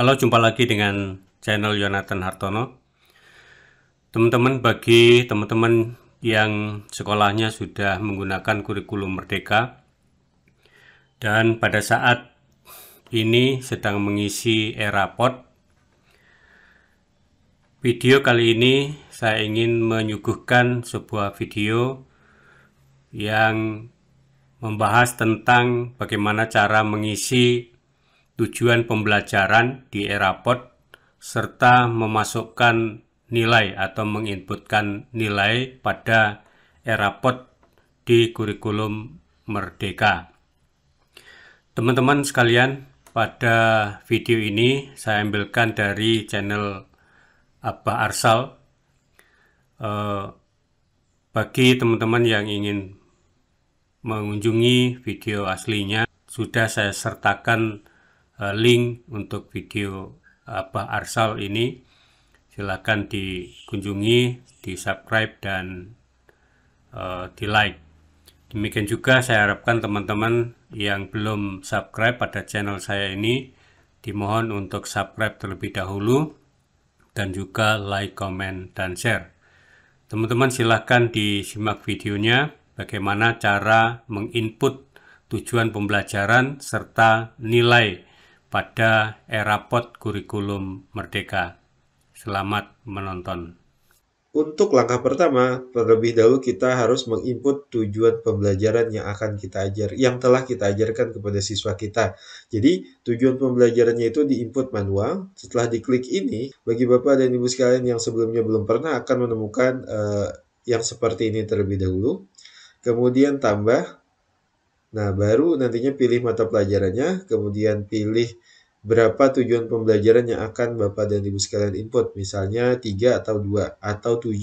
Halo, jumpa lagi dengan channel Yonatan Hartono. Teman-teman, bagi teman-teman yang sekolahnya sudah menggunakan kurikulum Merdeka dan pada saat ini sedang mengisi era pot, video kali ini saya ingin menyuguhkan sebuah video yang membahas tentang bagaimana cara mengisi tujuan pembelajaran di era Erapod, serta memasukkan nilai atau menginputkan nilai pada era Erapod di kurikulum Merdeka. Teman-teman sekalian, pada video ini saya ambilkan dari channel Abah Arsal. Eh, bagi teman-teman yang ingin mengunjungi video aslinya, sudah saya sertakan Eh, link untuk video apa arsal ini silahkan dikunjungi, di subscribe dan uh, eh, di like. Demikian juga saya harapkan teman-teman yang belum subscribe pada channel saya ini dimohon untuk subscribe terlebih dahulu dan juga like, comment, dan share. Teman-teman silahkan disimak videonya bagaimana cara menginput tujuan pembelajaran serta nilai pada era pot kurikulum merdeka. Selamat menonton. Untuk langkah pertama, terlebih dahulu kita harus menginput tujuan pembelajaran yang akan kita ajar, yang telah kita ajarkan kepada siswa kita. Jadi, tujuan pembelajarannya itu diinput manual. Setelah diklik ini, bagi Bapak dan Ibu sekalian yang sebelumnya belum pernah akan menemukan uh, yang seperti ini terlebih dahulu. Kemudian tambah Nah, baru nantinya pilih mata pelajarannya, kemudian pilih berapa tujuan pembelajaran yang akan Bapak dan Ibu sekalian input. Misalnya 3 atau 2 atau 7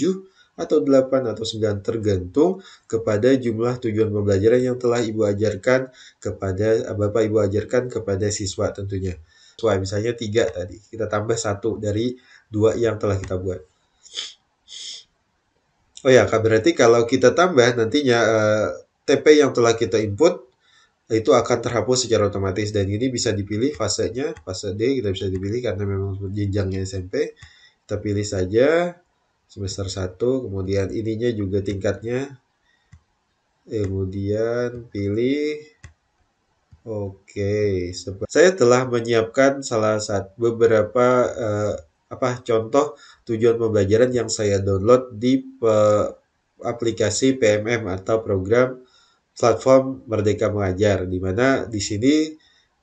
atau 8 atau 9 tergantung kepada jumlah tujuan pembelajaran yang telah Ibu ajarkan kepada Bapak Ibu ajarkan kepada siswa tentunya. Siswa misalnya 3 tadi, kita tambah satu dari dua yang telah kita buat. Oh ya, berarti kalau kita tambah nantinya eh, TP yang telah kita input itu akan terhapus secara otomatis dan ini bisa dipilih fasenya fase D kita bisa dipilih karena memang jenjangnya SMP kita pilih saja semester 1 kemudian ininya juga tingkatnya kemudian pilih Oke, okay. saya telah menyiapkan salah satu beberapa uh, apa contoh tujuan pembelajaran yang saya download di uh, aplikasi PMM atau program platform Merdeka Mengajar, di mana di sini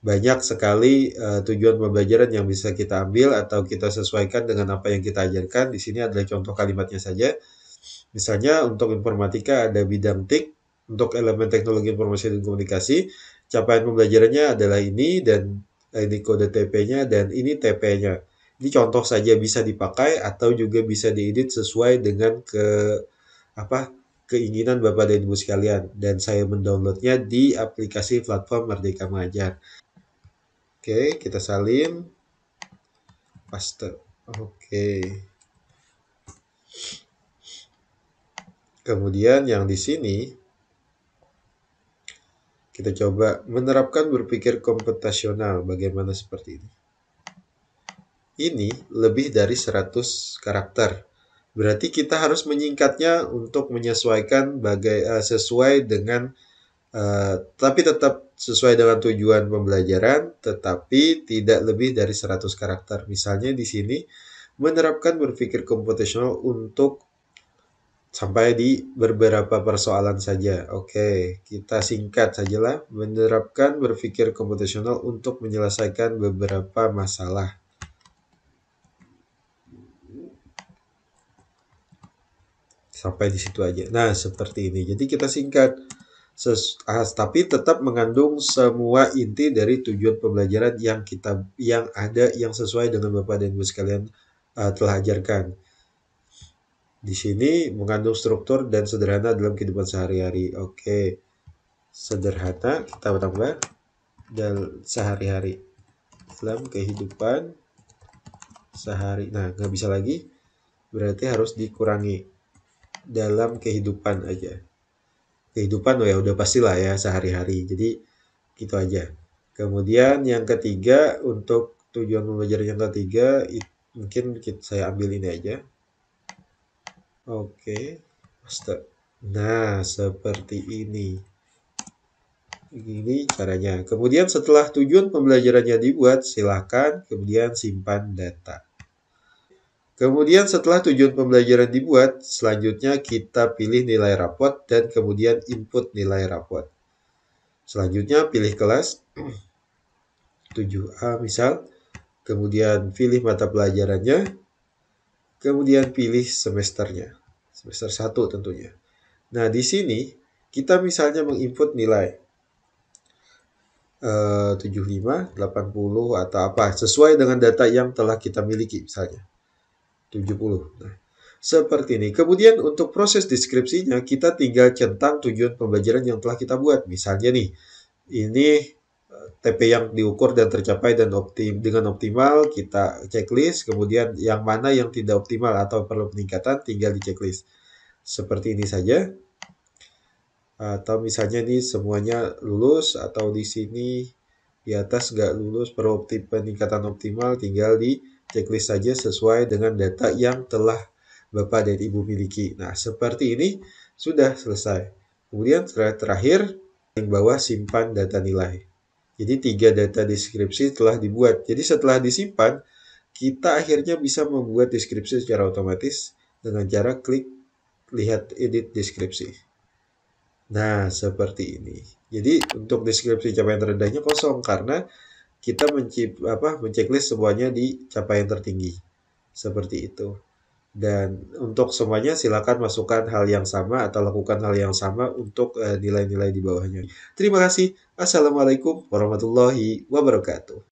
banyak sekali uh, tujuan pembelajaran yang bisa kita ambil atau kita sesuaikan dengan apa yang kita ajarkan. Di sini adalah contoh kalimatnya saja. Misalnya untuk informatika ada bidang TIK, untuk elemen teknologi informasi dan komunikasi, capaian pembelajarannya adalah ini dan eh, ini kode TP-nya dan ini TP-nya. Ini contoh saja bisa dipakai atau juga bisa diedit sesuai dengan ke apa keinginan Bapak dan Ibu sekalian dan saya mendownloadnya di aplikasi platform Merdeka Mengajar. Oke, kita salin. Paste. Oke. Kemudian yang di sini kita coba menerapkan berpikir komputasional bagaimana seperti ini. Ini lebih dari 100 karakter Berarti kita harus menyingkatnya untuk menyesuaikan bagai uh, sesuai dengan uh, tapi tetap sesuai dengan tujuan pembelajaran tetapi tidak lebih dari 100 karakter. Misalnya di sini menerapkan berpikir komputasional untuk sampai di beberapa persoalan saja. Oke, kita singkat sajalah menerapkan berpikir komputasional untuk menyelesaikan beberapa masalah. sampai di situ aja. Nah, seperti ini. Jadi kita singkat Ses, ah, tapi tetap mengandung semua inti dari tujuan pembelajaran yang kita yang ada yang sesuai dengan Bapak dan Ibu sekalian uh, telah ajarkan. Di sini mengandung struktur dan sederhana dalam kehidupan sehari-hari. Oke. Sederhana kita tambah dan sehari-hari dalam kehidupan sehari. Nah, nggak bisa lagi. Berarti harus dikurangi dalam kehidupan aja kehidupan oh ya udah pastilah ya sehari-hari jadi gitu aja kemudian yang ketiga untuk tujuan pembelajaran yang ketiga it, mungkin kita, saya ambil ini aja oke okay. nah seperti ini ini caranya kemudian setelah tujuan pembelajarannya dibuat silahkan kemudian simpan data Kemudian setelah tujuan pembelajaran dibuat, selanjutnya kita pilih nilai rapot dan kemudian input nilai rapot. Selanjutnya pilih kelas 7A misal, kemudian pilih mata pelajarannya, kemudian pilih semesternya, semester 1 tentunya. Nah, di sini kita misalnya menginput nilai eh, 75, 80 atau apa sesuai dengan data yang telah kita miliki misalnya. 70. Nah, seperti ini. Kemudian untuk proses deskripsinya kita tinggal centang tujuan pembelajaran yang telah kita buat. Misalnya nih, ini eh, TP yang diukur dan tercapai dan optim dengan optimal kita checklist, kemudian yang mana yang tidak optimal atau perlu peningkatan tinggal di checklist. Seperti ini saja. Atau misalnya nih semuanya lulus atau di sini di atas nggak lulus perlu peningkatan optimal tinggal di Checklist saja sesuai dengan data yang telah Bapak dan Ibu miliki. Nah, seperti ini sudah selesai. Kemudian terakhir, yang bawah simpan data nilai. Jadi tiga data deskripsi telah dibuat. Jadi setelah disimpan, kita akhirnya bisa membuat deskripsi secara otomatis dengan cara klik lihat edit deskripsi. Nah, seperti ini. Jadi untuk deskripsi capaian terendahnya kosong karena kita mencip apa menceklis semuanya di capaian tertinggi seperti itu dan untuk semuanya silakan masukkan hal yang sama atau lakukan hal yang sama untuk eh, nilai-nilai uh, di bawahnya. Terima kasih. Assalamualaikum warahmatullahi wabarakatuh.